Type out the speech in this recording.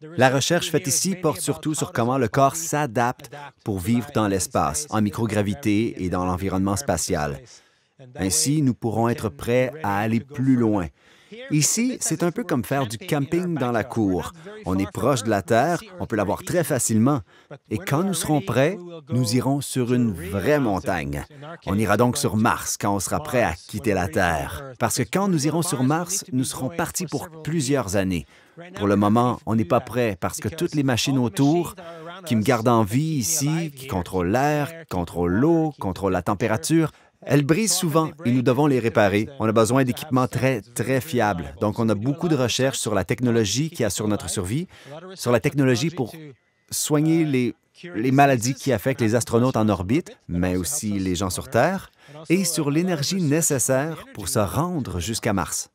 La recherche faite ici porte surtout sur comment le corps s'adapte pour vivre dans l'espace, en microgravité et dans l'environnement spatial. Ainsi, nous pourrons être prêts à aller plus loin Ici, c'est un peu comme faire du camping dans la cour. On est proche de la terre, on peut l'avoir très facilement. Et quand nous serons prêts, nous irons sur une vraie montagne. On ira donc sur Mars quand on sera prêt à quitter la Terre. Parce que quand nous irons sur Mars, nous serons partis pour plusieurs années. Pour le moment, on n'est pas prêt parce que toutes les machines autour qui me gardent en vie ici, qui contrôlent l'air, contrôlent l'eau, contrôlent la température, elles brisent souvent et nous devons les réparer. On a besoin d'équipements très, très fiables. Donc, on a beaucoup de recherches sur la technologie qui assure notre survie, sur la technologie pour soigner les, les maladies qui affectent les astronautes en orbite, mais aussi les gens sur Terre, et sur l'énergie nécessaire pour se rendre jusqu'à Mars.